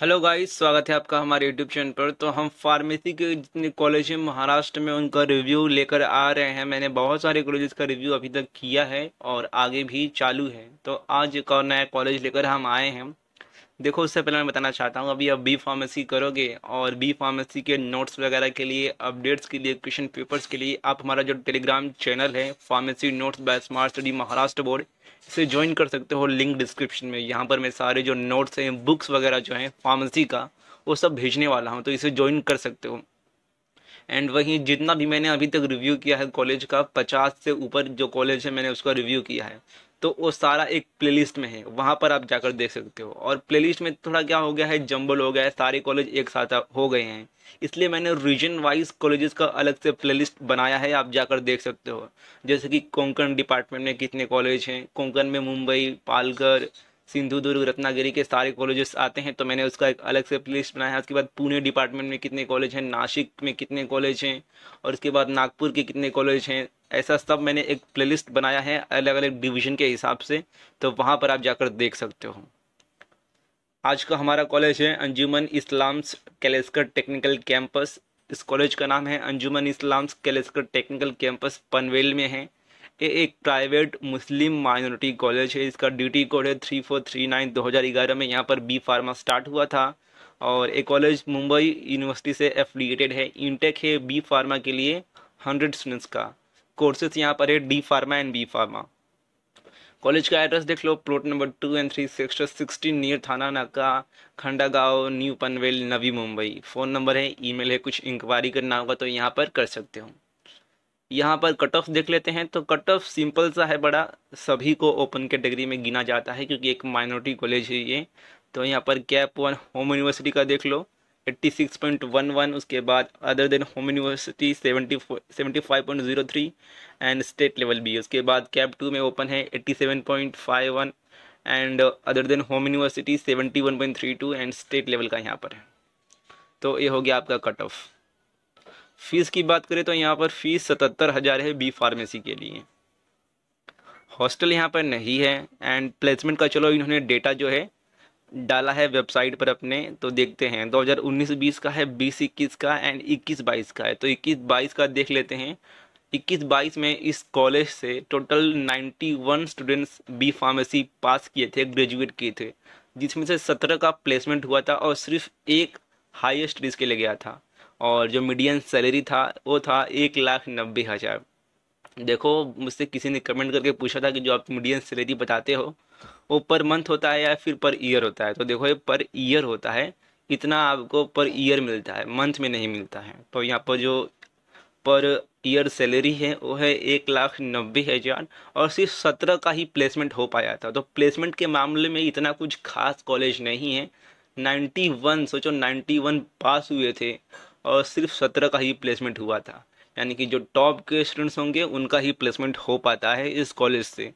hello guys स्वागत है आपका हमारे यूट्यूब चैनल पर तो हम फार्मेसी के जितने कॉलेज हैं महाराष्ट्र में उनका रिव्यू लेकर आ रहे हैं मैंने बहुत सारे कॉलेजेस का रिव्यू अभी तक किया है और आगे भी चालू है तो आज एक और नया कॉलेज लेकर हम आए हैं देखो उससे पहले मैं बताना चाहता हूँ अभी आप बी फार्मेसी करोगे और बी फार्मेसी के नोट्स वगैरह के लिए अपडेट्स के लिए क्वेश्चन पेपर्स के लिए आप हमारा जो टेलीग्राम चैनल है pharmacy notes by smart study Maharashtra board इसे ज्वाइन कर सकते हो लिंक डिस्क्रिप्शन में यहाँ पर मैं सारे जो नोट्स हैं बुक्स वगैरह जो हैं फार्मेसी का वो सब भेजने वाला हूँ तो इसे ज्वाइन कर सकते हो एंड वहीं जितना भी मैंने अभी तक रिव्यू किया है कॉलेज का पचास से ऊपर जो कॉलेज है मैंने उसका रिव्यू किया है तो वो सारा एक प्लेलिस्ट में है वहाँ पर आप जाकर देख सकते हो और प्लेलिस्ट में थोड़ा क्या हो गया है जंबल हो गया है सारे कॉलेज एक साथ हो गए हैं इसलिए मैंने रीजन वाइज कॉलेजेस का अलग से प्लेलिस्ट बनाया है आप जाकर देख सकते हो जैसे कि कोंकण डिपार्टमेंट में कितने कॉलेज हैं कोंकण में मुंबई पालघर सिंधु दुर्ग रत्नागिरी के सारे कॉलेजेस आते हैं तो मैंने उसका एक अलग से लिस्ट बनाया है उसके बाद पुणे डिपार्टमेंट में कितने कॉलेज हैं नासिक में कितने कॉलेज हैं और उसके बाद नागपुर के कितने कॉलेज हैं ऐसा सब मैंने एक प्ले बनाया है अलग अलग डिविजन के हिसाब से तो वहाँ पर आप जाकर देख सकते हो आज का हमारा कॉलेज है अंजुमन इस्लाम्स कैलेस्कर टेक्निकल कैंपस इस कॉलेज का नाम है अंजुमन इस्लाम्स कैलेस्कर टेक्निकल कैंपस पनवेल में है ये एक प्राइवेट मुस्लिम माइनॉरिटी कॉलेज है इसका ड्यूटी कोड है थ्री फोर थ्री नाइन दो हज़ार ग्यारह में यहाँ पर बी फार्मा स्टार्ट हुआ था और ये कॉलेज मुंबई यूनिवर्सिटी से एफिलिएटेड है इंटेक है बी फार्मा के लिए हंड्रेड स्टूडेंट्स का कोर्सेस यहाँ पर है D pharma and B pharma college का एड्रेस देख लो plot number two and three sector sixteen near Thana Naka Khanda Gaon new Panvel Navi Mumbai phone number है ईमेल है कुछ इंक्वायरी करना होगा तो यहाँ पर कर सकते हो यहाँ पर कट ऑफ देख लेते हैं तो कट ऑफ सिंपल सा है बड़ा सभी को ओपन कैटेगरी में गिना जाता है क्योंकि एक माइनॉरिटी कॉलेज है ये तो यहाँ पर कैप वन होम यूनिवर्सिटी का देख लो 86.11 उसके बाद other than home university 75.03 and state level भी उसके बाद कैप टू में ओपन है 87.51 and other than home university 71.32 and state level का यहाँ पर है तो ये हो गया आपका कट ऑफ फ़ीस की बात करें तो यहाँ पर फ़ीस सतहत्तर हज़ार है बी फार्मेसी के लिए हॉस्टल यहाँ पर नहीं है एंड प्लेसमेंट का चलो इन्होंने डेटा जो है डाला है वेबसाइट पर अपने तो देखते हैं 2019-20 का है बीस इक्कीस का एंड 21-22 का है तो 21-22 का देख लेते हैं 21-22 में इस कॉलेज से total 91 students B pharmacy pass किए थे ग्रेजुएट किए थे जिसमें से 17 का प्लेसमेंट हुआ था और सिर्फ एक हाइस्ट रिस्क के लिए गया था और जो मीडियम सैलरी था वो था एक लाख नब्बे हज़ार देखो मुझसे किसी ने कमेंट करके पूछा था कि जो आप मीडियम सैलरी बताते हो वो पर मंथ होता है या फिर पर ईयर होता है तो देखो ये पर ईयर होता है इतना आपको पर ईयर मिलता है मंथ में नहीं मिलता है तो यहाँ पर जो पर ईयर सैलरी है वो है एक लाख नब्बे हज़ार और सिर्फ सत्रह का ही प्लेसमेंट हो पाया था तो प्लेसमेंट के मामले में इतना कुछ खास कॉलेज नहीं है नाइन्टी वन सोचो नाइन्टी वन पास हुए थे और सिर्फ सत्रह का ही प्लेसमेंट हुआ था यानी कि जो टॉप के स्टूडेंट्स होंगे उनका ही प्लेसमेंट हो पाता है इस कॉलेज से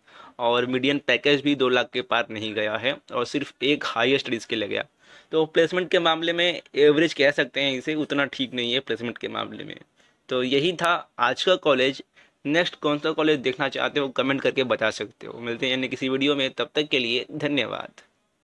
और मीडियम पैकेज भी दो लाख के पार नहीं गया है और सिर्फ एक हायर स्टडीज़ के लिए गया तो प्लेसमेंट के मामले में एवरेज कह सकते हैं इसे उतना ठीक नहीं है प्लेसमेंट के मामले में तो यही था आज का कॉलेज नेक्स्ट कौन सा कॉलेज देखना चाहते हो कमेंट करके बता सकते हो मिलते हैं यानी किसी वीडियो में तब तक के लिए धन्यवाद